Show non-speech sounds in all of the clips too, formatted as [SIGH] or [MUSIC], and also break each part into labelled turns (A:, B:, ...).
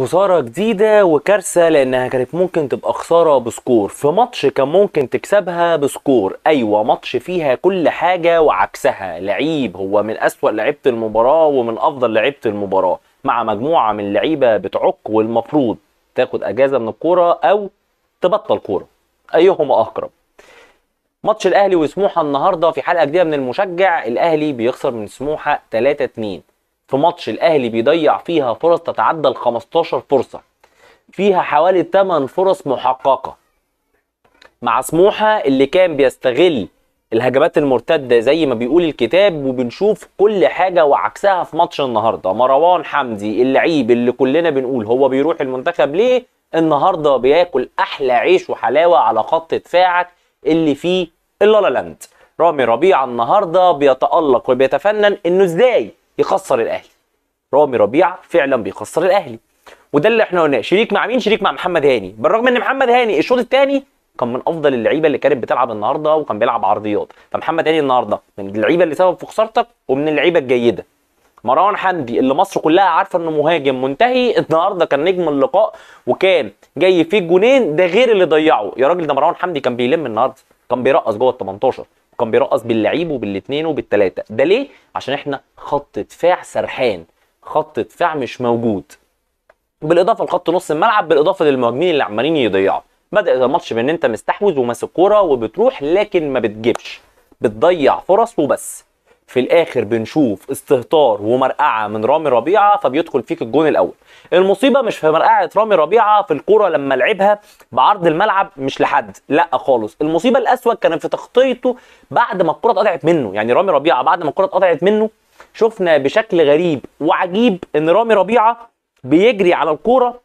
A: خساره جديده وكارثه لانها كانت ممكن تبقى خساره بسكور في ماتش كان ممكن تكسبها بسكور ايوه ماتش فيها كل حاجه وعكسها لعيب هو من اسوا لعيبه المباراه ومن افضل لعيبه المباراه مع مجموعه من اللعيبه بتعك والمفروض تاخد اجازه من الكوره او تبطل كوره ايهما اقرب ماتش الاهلي وسموحه النهارده في حلقه جديده من المشجع الاهلي بيخسر من سموحه 3 2 في ماتش الاهلي بيضيع فيها فرص تتعدى ال 15 فرصه فيها حوالي 8 فرص محققه مع سموحه اللي كان بيستغل الهجمات المرتده زي ما بيقول الكتاب وبنشوف كل حاجه وعكسها في ماتش النهارده مروان حمدي اللعيب اللي كلنا بنقول هو بيروح المنتخب ليه النهارده بياكل احلى عيش وحلاوه على خط دفاعك اللي فيه اللالا لاند رامي ربيعه النهارده بيتالق وبيتفنن انه ازاي يخسر الاهلي رامي ربيعه فعلا بيخسر الاهلي وده اللي احنا قلناه شريك مع مين شريك مع محمد هاني بالرغم ان محمد هاني الشوط الثاني كان من افضل اللعيبه اللي كانت بتلعب النهارده وكان بيلعب عرضيات فمحمد هاني النهارده من اللعيبه اللي سبب في خسارتك ومن اللعيبه الجيده مروان حمدي اللي مصر كلها عارفه انه مهاجم منتهي النهارده كان نجم اللقاء وكان جاي فيه جونين ده غير اللي ضيعه يا راجل ده مروان حمدي كان بيلم النهارده كان بيرقص جوه ال 18 كان بيرقص باللعيب وبالاثنين وبالثلاثه ده ليه عشان احنا خط دفاع سرحان خط دفاع مش موجود بالاضافه لخط نص الملعب بالاضافه للمهاجمين اللي عمالين يضيعوا بدات الماتش بان انت مستحوذ وماسك كوره وبتروح لكن ما بتجيبش بتضيع فرص وبس في الاخر بنشوف استهتار ومرقعه من رامي ربيعه فبيدخل فيك الجون الاول المصيبه مش في مرقعه رامي ربيعه في الكوره لما لعبها بعرض الملعب مش لحد لا خالص المصيبه الاسود كانت في تخطيطه بعد ما الكوره اتقطعت منه يعني رامي ربيعه بعد ما الكوره اتقطعت منه شفنا بشكل غريب وعجيب ان رامي ربيعه بيجري على الكوره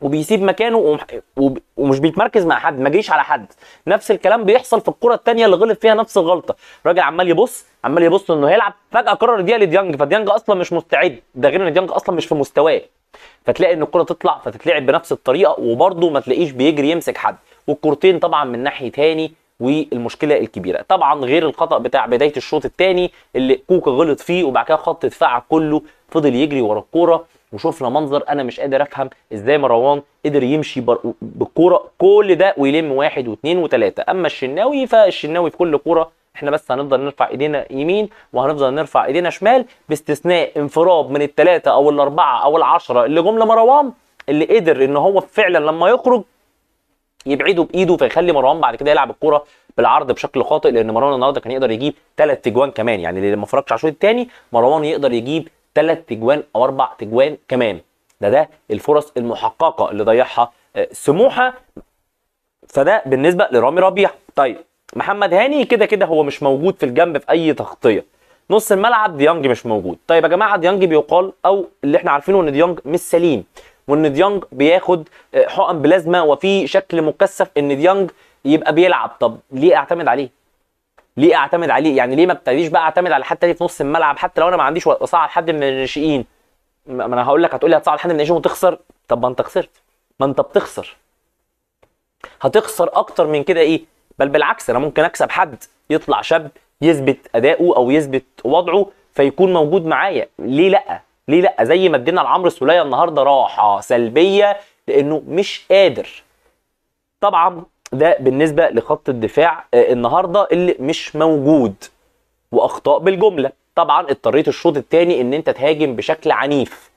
A: وبيسيب مكانه ومح... وب... ومش بيتمركز مع حد ما جريش على حد نفس الكلام بيحصل في الكره الثانيه اللي غلط فيها نفس الغلطه الراجل عمال يبص عمال يبص انه هيلعب فجاه قرر يديها لديانج فديانج اصلا مش مستعد ده غير ان ديانج اصلا مش في مستواه فتلاقي ان الكره تطلع فتتلعب بنفس الطريقه وبرده ما تلاقيش بيجري يمسك حد والكورتين طبعا من ناحيه هاني والمشكله الكبيره طبعا غير الخطا بتاع بدايه الشوط الثاني اللي كوكا غلط فيه وبعد كده خط دفاع كله فضل يجري ورا الكوره وشفنا منظر انا مش قادر افهم ازاي مروان قدر يمشي بالكوره كل ده ويلم واحد واثنين وثلاثه اما الشناوي فالشناوي في كل كوره احنا بس هنفضل نرفع ايدينا يمين وهنفضل نرفع ايدينا شمال باستثناء انفراد من الثلاثه او الاربعه او العشره اللي جم لمروان اللي قدر ان هو فعلا لما يخرج يبعده بايده فيخلي مروان بعد كده يلعب الكوره بالعرض بشكل خاطئ لان مروان النهارده كان يقدر يجيب ثلاث اجوان كمان يعني اللي ما فرجش الشوط الثاني مروان يقدر يجيب ثلاث تجوان او اربع تجوان كمان ده ده الفرص المحققه اللي ضيعها آه، سموحه فده بالنسبه لرامي ربيع طيب محمد هاني كده كده هو مش موجود في الجنب في اي تغطيه نص الملعب ديانج مش موجود طيب يا جماعه ديانج بيقال او اللي احنا عارفينه ان ديانج مش سليم وان ديانج بياخد آه، حقن بلازما وفي شكل مكثف ان ديانج يبقى بيلعب طب ليه اعتمد عليه ليه اعتمد عليه يعني ليه ما ابتديش بقى اعتمد على حد تاني في نص الملعب حتى لو انا ما عنديش اصعد حد من الناشئين ما انا هقول لك هتقول لي هتصعد حد من الناشئين وتخسر طب ما انت خسرت ما انت بتخسر هتخسر اكتر من كده ايه بل بالعكس انا ممكن اكسب حد يطلع شاب يثبت اداؤه او يثبت وضعه فيكون موجود معايا ليه لا ليه لا زي ما ادينا لعمرو السوليه النهارده راحه سلبيه لانه مش قادر طبعا ده بالنسبه لخط الدفاع آه، النهارده اللي مش موجود واخطاء بالجمله طبعا اضطريت الشوط الثاني ان انت تهاجم بشكل عنيف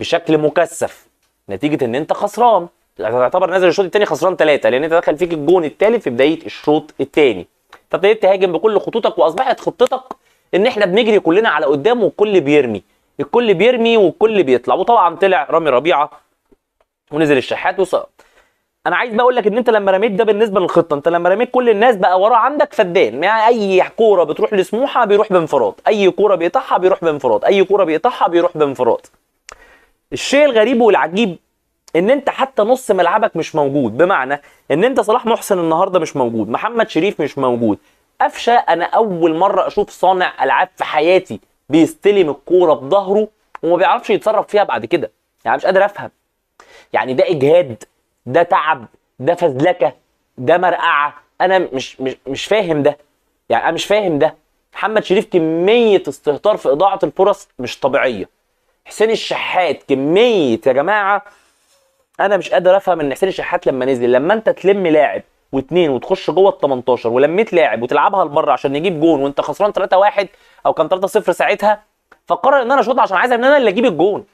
A: بشكل مكثف نتيجه ان انت خسران تعتبر نازل الشوط الثاني خسران ثلاثه لان انت دخل فيك الجون الثالث في بدايه الشوط الثاني فابتديت تهاجم بكل خطوطك واصبحت خطتك ان احنا بنجري كلنا على قدام والكل بيرمي الكل بيرمي والكل بيطلع وطبعا طلع رامي ربيعه ونزل الشحات وسقط انا عايز بقى اقول لك ان انت لما رميت ده بالنسبه للخطه انت لما رميت كل الناس بقى وراه عندك فدان يعني اي كوره بتروح لسموحه بيروح بانفراد اي كوره بيقطعها بيروح بانفراد اي كوره بيقطعها بيروح بانفراد الشيء الغريب والعجيب ان انت حتى نص ملعبك مش موجود بمعنى ان انت صلاح محسن النهارده مش موجود محمد شريف مش موجود قفشه انا اول مره اشوف صانع العاب في حياتي بيستلم الكوره بظهره وما بيعرفش يتصرف فيها بعد كده يعني مش قادر افهم يعني ده اجهاد ده تعب ده فزلكه ده مرقعه انا مش مش مش فاهم ده يعني انا مش فاهم ده محمد شريف كميه استهتار في اضاعه الفرص مش طبيعيه حسين الشحات كميه يا جماعه انا مش قادر افهم ان حسين الشحات لما نزل لما انت تلم لاعب واثنين وتخش جوه ال 18 ولميت لاعب وتلعبها لبره عشان نجيب جون وانت خسران 3-1 او كان 3-0 ساعتها فقرر ان انا اشوط عشان عايز ان انا اللي اجيب الجون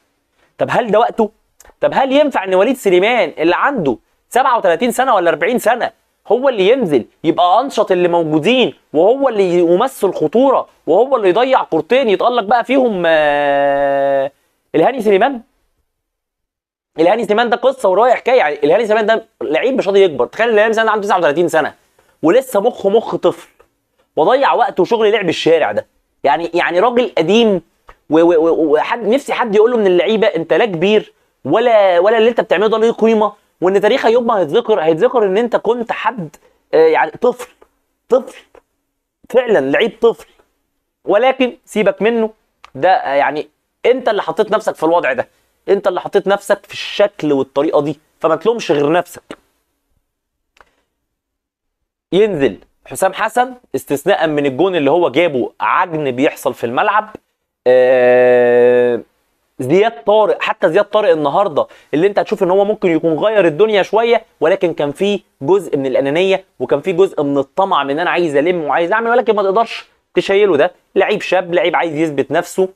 A: طب هل ده وقته طب هل ينفع ان وليد سليمان اللي عنده 37 سنه ولا 40 سنه هو اللي ينزل يبقى انشط اللي موجودين وهو اللي يمثل خطوره وهو اللي يضيع كورتين يتالق بقى فيهم آه الهاني سليمان الهاني سليمان ده قصه وروايه حكايه يعني الهاني سليمان ده لعيب مش راضي يكبر تخيل الهاني سليمان ده عنده 39 سنه ولسه مخه مخ طفل وضيع وقته وشغل لعب الشارع ده يعني يعني راجل قديم وحد نفسي حد يقول له من اللعيبه انت لا كبير ولا ولا اللي انت بتعمله ده ليه قيمه وان تاريخ ايوب ما هيتذكر هيتذكر ان انت كنت حد آه، يعني طفل طفل فعلا لعيب طفل ولكن سيبك منه ده يعني انت اللي حطيت نفسك في الوضع ده انت اللي حطيت نفسك في الشكل والطريقه دي فما تلومش غير نفسك ينزل حسام حسن استثناء من الجون اللي هو جابه عجن بيحصل في الملعب آه زياد طارق حتى زياد طارق النهارده اللي انت هتشوف ان هو ممكن يكون غير الدنيا شويه ولكن كان فيه جزء من الانانيه وكان فيه جزء من الطمع من ان انا عايز الم وعايز اعمل ولكن ما تقدرش تشيله ده لعيب شاب لعيب عايز يثبت نفسه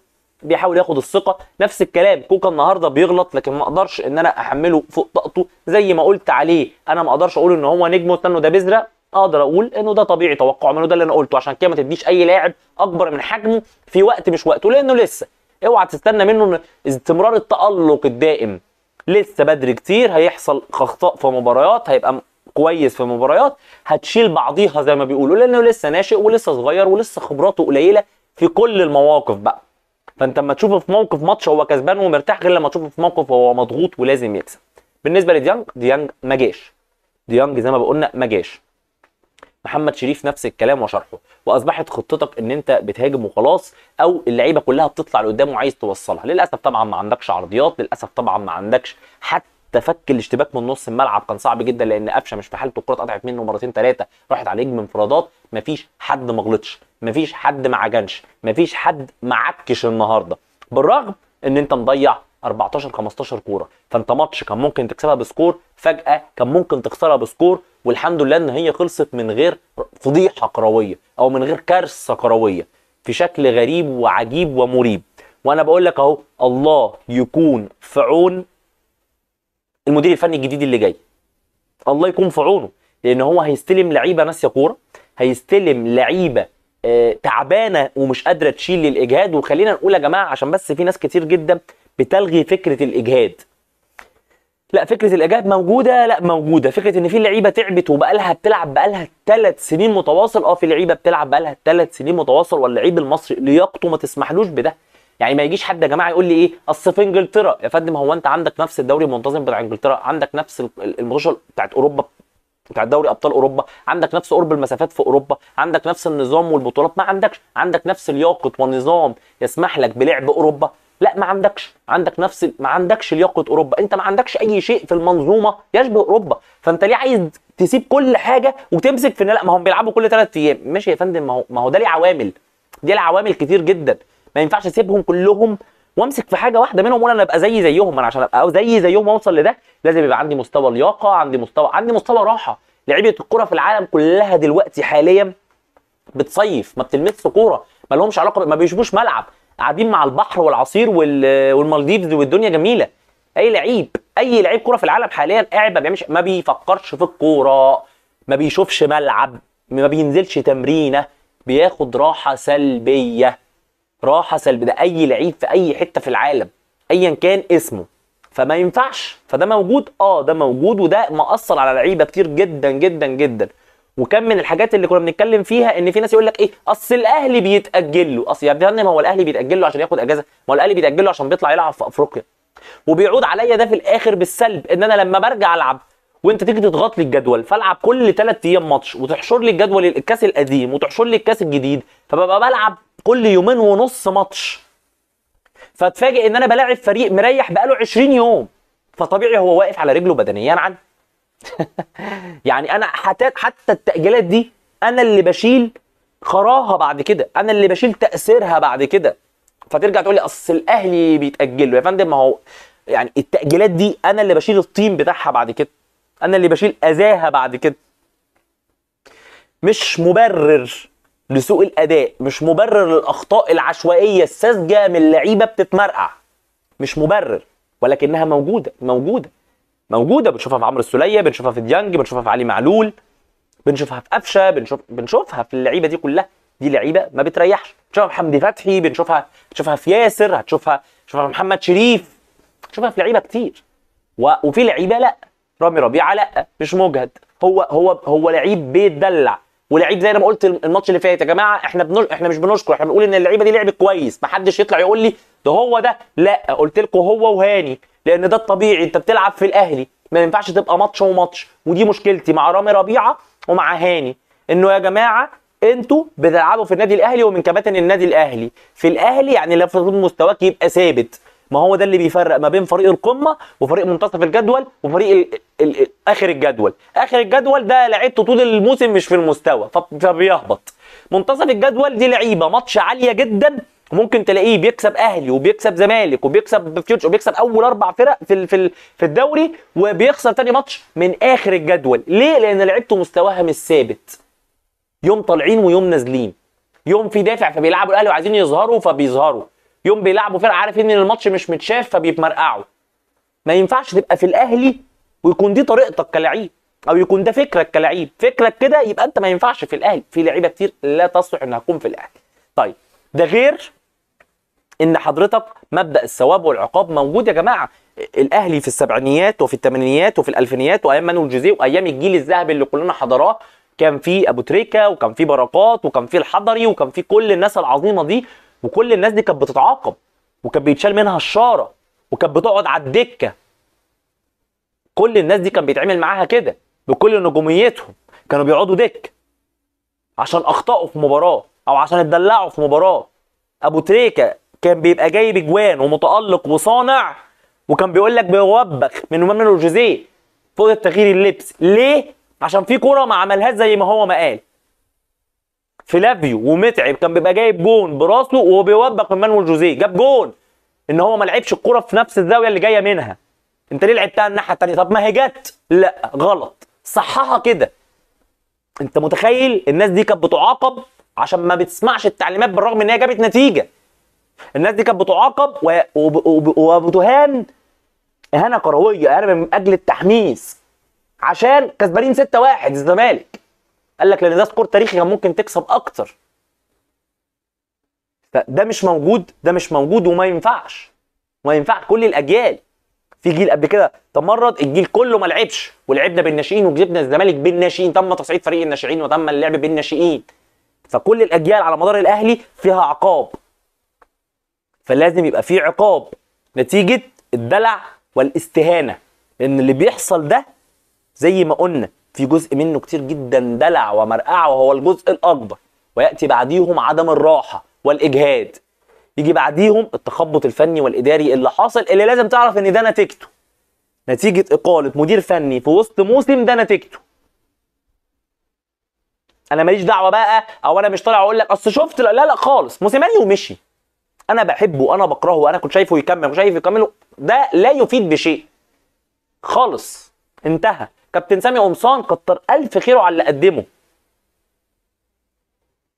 A: بيحاول ياخد الثقه نفس الكلام كوكا النهارده بيغلط لكن ما اقدرش ان انا احمله فوق طاقته زي ما قلت عليه انا ما اقدرش اقول ان هو نجم وانه ده بذره اقدر اقول انه ده طبيعي توقع منه ده اللي انا قلته عشان كده ما تديش اي لاعب اكبر من حجمه في وقت مش وقته لانه لسه اوعى تستنى منه استمرار التالق الدائم لسه بدري كتير هيحصل اخطاء في مباريات هيبقى كويس في مباريات هتشيل بعضيها زي ما بيقولوا لانه لسه ناشئ ولسه صغير ولسه خبراته قليله في كل المواقف بقى فانت لما تشوفه في موقف ماتش هو كسبان ومرتاح غير لما تشوفه في موقف هو مضغوط ولازم يكسب بالنسبه لديانج ديانج ما جاش ديانج زي ما بقولنا ما جاش محمد شريف نفس الكلام وشرحه واصبحت خطتك ان انت بتهاجم وخلاص او اللعيبه كلها بتطلع لقدام وعايز توصلها للاسف طبعا ما عندكش عرضيات للاسف طبعا ما عندكش حتى تفك الاشتباك من نص الملعب كان صعب جدا لان قفشه مش في حالته الكره اتقطعت منه مرتين ثلاثه راحت عليه من انفرادات مفيش حد ما غلطش مفيش حد ما عجنش مفيش حد ما عكش النهارده بالرغم ان انت مضيع 14 15 كوره فانت ماتش كان ممكن تكسبها بسكور فجاه كان ممكن تخسرها بسكور والحمد لله ان هي خلصت من غير فضيحه كرويه او من غير كارثه كرويه في شكل غريب وعجيب ومريب وانا بقول لك اهو الله يكون في عون المدير الفني الجديد اللي جاي الله يكون في عونه لان هو هيستلم لعيبه ناسيه كوره هيستلم لعيبه آه، تعبانه ومش قادره تشيل الاجهاد وخلينا نقول يا جماعه عشان بس في ناس كتير جدا بتلغي فكره الاجهاد لا فكره الاجهاد موجوده لا موجوده فكره ان في لعيبه تعبت وبقالها بتلعب بقالها ثلاث سنين متواصل اه في لعيبه بتلعب بقالها ثلاث سنين متواصل واللعيب المصري لياقته ما تسمحلوش بده يعني ما يجيش حد يا جماعه يقول لي ايه اصل في انجلترا يا فندم هو انت عندك نفس الدوري المنتظم بتاع انجلترا عندك نفس الماتشات بتاعت اوروبا بتاع دوري ابطال اوروبا عندك نفس قرب المسافات في اوروبا عندك نفس النظام والبطولات ما عندكش عندك نفس لياقه ونظام يسمح لك بلعب اوروبا لا ما عندكش عندك نفس ما عندكش لياقه اوروبا انت ما عندكش اي شيء في المنظومه يشبه اوروبا فانت ليه عايز تسيب كل حاجه وتمسك في لا ما هم بيلعبوا كل ثلاث ايام ماشي يا فندم ما هو ما هو ده ليه عوامل دي ليه عوامل كتير جدا ما ينفعش اسيبهم كلهم وامسك في حاجه واحده منهم وانا ابقى زي زيهم انا عشان ابقى زي زيهم واوصل لده لازم يبقى عندي مستوى لياقه عندي مستوى عندي مستوى راحه لعيبه الكره في العالم كلها دلوقتي حاليا بتصيف ما بتلمسش كوره ما لهمش علاقه ما بيشبوش ملعب قاعدين مع البحر والعصير والمالديفز والدنيا جميله اي لعيب اي لعيب كوره في العالم حاليا قاعد ما بيعملش ما بيفكرش في الكوره ما بيشوفش ملعب ما بينزلش تمرينه بياخد راحه سلبيه راحه سلبيه ده اي لعيب في اي حته في العالم ايا كان اسمه فما ينفعش فده موجود اه ده موجود وده مأثر على لعيبه كتير جدا جدا جدا وكان من الحاجات اللي كنا بنتكلم فيها ان في ناس يقول لك ايه اصل الاهلي بيتاجل له اصل يا ما هو الاهلي بيتاجل له عشان ياخد اجازه ما هو الاهلي بيتاجل له عشان بيطلع يلعب في افريقيا وبيعود عليا ده في الاخر بالسلب ان انا لما برجع العب وانت تيجي تضغط لي الجدول فالعب كل ثلاث ايام ماتش وتحشر لي الجدول الكاس القديم وتحشر لي الكاس الجديد فببقى بلعب كل يومين ونص ماتش فاتفاجئ ان انا بلاعب فريق مريح بقاله 20 يوم فطبيعي هو واقف على رجله بدنيا عني [LAUGHS] يعني انا حتى حتى التاجيلات دي انا اللي بشيل خراها بعد كده انا اللي بشيل تاثيرها بعد كده فترجع تقول لي اصل الاهلي بيتاجل يا فندم ما هو يعني التاجيلات دي انا اللي بشيل الطين بتاعها بعد كده انا اللي بشيل اذاها بعد كده مش مبرر لسوء الاداء مش مبرر للاخطاء العشوائيه الساذجه من لعيبه بتتمرقع مش مبرر ولكنها موجوده موجوده موجوده بنشوفها في عمرو السوليه بنشوفها في ديانج بنشوفها في علي معلول بنشوفها في قفشه بنشوف بنشوفها في اللعيبه دي كلها دي لعيبه ما بتريحش بنشوفها في حمدي فتحي بنشوفها بنشوفها في ياسر هتشوفها بنشوفها في محمد شريف بنشوفها في لعيبه كتير و... وفي لعيبه لا رامي ربيعه لا مش مجهد هو هو هو لعيب بيتدلع ولعيب زي ما قلت الماتش اللي فات يا جماعه احنا بنش... احنا مش بنشكر احنا بنقول ان اللعيبه دي لعبت كويس ما حدش يطلع يقول لي ده هو ده لا قلت لكم هو وهاني لان ده الطبيعي انت بتلعب في الاهلي ما ينفعش تبقى ماتش وماتش ودي مشكلتي مع رامي ربيعه ومع هاني انه يا جماعه انتوا بتلعبوا في النادي الاهلي ومن كباتن النادي الاهلي في الاهلي يعني لو مستواك يبقى ثابت ما هو ده اللي بيفرق ما بين فريق القمه وفريق منتصف الجدول وفريق الـ الـ الـ اخر الجدول اخر الجدول ده لعيبته طول الموسم مش في المستوى فبيهبط منتصف الجدول دي لعيبه ماتش عاليه جدا ممكن تلاقيه بيكسب اهلي وبيكسب زمالك وبيكسب فيوتش وبيكسب اول اربع فرق في في في الدوري وبيخسر تاني ماتش من اخر الجدول ليه لان لعيبته مستواها مش ثابت يوم طالعين ويوم نازلين يوم في دافع فبيلعبوا الاهلي وعايزين يظهروا فبيظهروا يوم بيلعبوا فرقه عارف ان الماتش مش متشاف فبيتمرقعوا ما ينفعش تبقى في الاهلي ويكون دي طريقتك كلاعب او يكون ده فكرك كلاعب فكرك كده يبقى انت ما ينفعش في الاهلي في لعيبه كتير لا تصلح انها تكون في الاهلي طيب ده غير ان حضرتك مبدا الثواب والعقاب موجود يا جماعه الاهلي في السبعينيات وفي الثمانينيات وفي الالفينيات وايام مانويل جوزيه وايام الجيل الذهبي اللي كلنا حضراه كان في ابو تريكه وكان في بركات وكان في الحضري وكان في كل الناس العظيمه دي وكل الناس دي كانت بتتعاقب وكان بيتشال منها الشاره وكانت بتقعد على الدكه كل الناس دي كان بيتعمل معاها كده بكل نجوميتهم كانوا بيقعدوا دك عشان اخطاوا في مباراه او عشان اتدلعوا في مباراه ابو تريكه كان بيبقى جايب اجوان ومتالق وصانع وكان بيقول لك بيوبخ من مانويل جوزيه فوق التغيير اللبس ليه عشان في كوره ما عملهاش زي ما هو ما قال فلافيو ومتعب كان بيبقى جايب جون براسه وبيوبق من مانويل جوزيه جاب جون ان هو ما لعبش الكوره في نفس الزاويه اللي جايه منها انت ليه لعبتها الناحيه الثانيه طب ما هي جت لا غلط صححها كده انت متخيل الناس دي كانت بتعاقب عشان ما بتسمعش التعليمات بالرغم ان هي جابت نتيجه الناس دي كانت بتعاقب وبتهان اهانه كرويه اهانه من اجل التحميس عشان كسبانين 6-1 الزمالك قال لك لان ده سكور تاريخي كان ممكن تكسب اكتر فده مش موجود ده مش موجود وما ينفعش ما ينفعش كل الاجيال في جيل قبل كده تمرد الجيل كله ما لعبش ولعبنا بالناشئين وجبنا الزمالك بالناشئين تم تصعيد فريق الناشئين وتم اللعب بالناشئين فكل الاجيال على مدار الاهلي فيها عقاب فلازم يبقى في عقاب نتيجه الدلع والاستهانه لان اللي بيحصل ده زي ما قلنا في جزء منه كتير جدا دلع ومرقعه وهو الجزء الاكبر وياتي بعديهم عدم الراحه والاجهاد يجي بعديهم التخبط الفني والاداري اللي حاصل اللي لازم تعرف ان ده نتيجته نتيجه اقاله مدير فني في وسط موسم ده نتيجته انا ماليش دعوه بقى او انا مش طالع اقول لك اصل شفت لا لا خالص موسيماني ومشي انا بحبه انا بكرهه انا كنت شايفه يكمل وشايف يكمله ده لا يفيد بشيء خالص انتهى كابتن سامي قمصان كتر الف خيره على اللي قدمه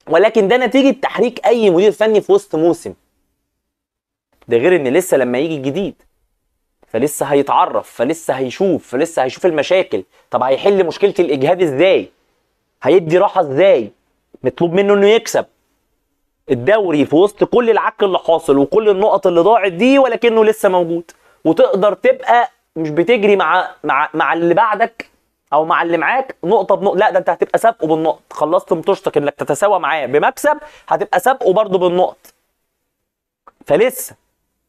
A: ولكن ده نتيجه تحريك اي مدير فني في وسط موسم ده غير ان لسه لما يجي الجديد فلسه هيتعرف فلسه هيشوف فلسه هيشوف المشاكل طب هيحل مشكله الاجهاد ازاي هيدي راحه ازاي مطلوب منه انه يكسب الدوري في وسط كل العك اللي حاصل وكل النقط اللي ضاعت دي ولكنه لسه موجود وتقدر تبقى مش بتجري مع مع مع اللي بعدك او مع اللي معاك نقطه بنقطه لا ده انت هتبقى سابقه بالنقط خلصت مطوشتك انك تتساوى معاه بمكسب هتبقى سابقه برضه بالنقط فلسه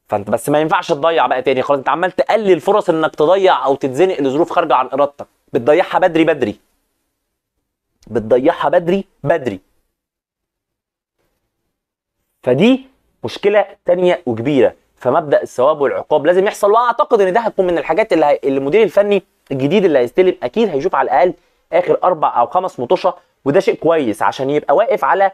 A: فانت بس ما ينفعش تضيع بقى تاني خلاص انت عمال تقلل فرص انك تضيع او تتزنق لظروف خارجه عن ارادتك بتضيعها بدري بدري بتضيعها بدري بدري فدي مشكله تانية وكبيره فمبدا الثواب والعقاب لازم يحصل واعتقد ان ده هتكون من الحاجات اللي, المدير الفني الجديد اللي هيستلم اكيد هيشوف على الاقل اخر اربع او خمس مطوشه وده شيء كويس عشان يبقى واقف على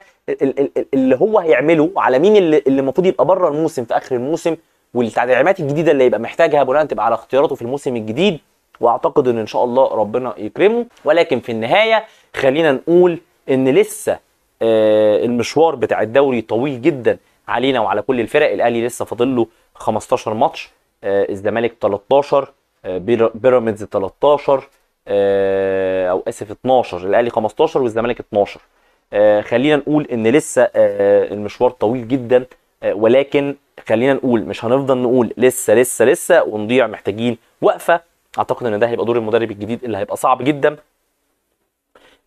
A: اللي هو هيعمله وعلى مين اللي المفروض يبقى بره الموسم في اخر الموسم والتدعيمات الجديده اللي يبقى محتاجها بناء تبقى على اختياراته في الموسم الجديد واعتقد ان ان شاء الله ربنا يكرمه ولكن في النهايه خلينا نقول ان لسه آه، المشوار بتاع الدوري طويل جدا علينا وعلى كل الفرق الاهلي لسه فاضل له 15 ماتش آه، الزمالك 13 آه، بيراميدز 13 آه، او اسف 12 الاهلي 15 والزمالك 12 خلينا نقول ان لسه المشوار طويل جدا ولكن خلينا نقول مش هنفضل نقول لسه لسه لسه ونضيع محتاجين وقفه اعتقد ان ده هيبقى دور المدرب الجديد اللي هيبقى صعب جدا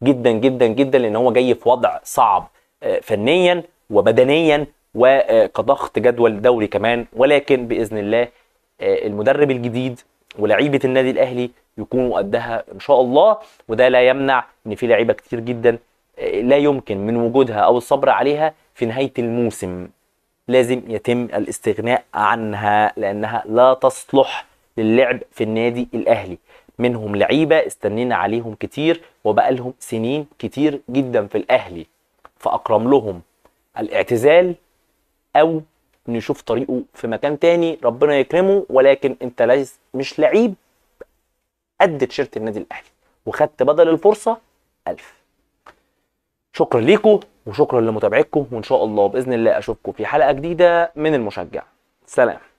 A: جدا جدا جدا لان هو جاي في وضع صعب فنيا وبدنيا وكضغط جدول دوري كمان ولكن باذن الله آه، المدرب الجديد ولاعيبه النادي الاهلي يكونوا قدها ان شاء الله وده لا يمنع ان في لعيبه كتير جدا آه، لا يمكن من وجودها او الصبر عليها في نهايه الموسم لازم يتم الاستغناء عنها لانها لا تصلح للعب في النادي الاهلي منهم لعيبه استنينا عليهم كتير وبقى لهم سنين كتير جدا في الاهلي فاكرم لهم الاعتزال او نشوف طريقه في مكان تاني ربنا يكرمه ولكن انت ليس مش لعيب قد تيشيرت النادي الاهلي وخدت بدل الفرصه ألف شكرا ليكم وشكرا لمتابعتكم وان شاء الله باذن الله اشوفكم في حلقه جديده من المشجع سلام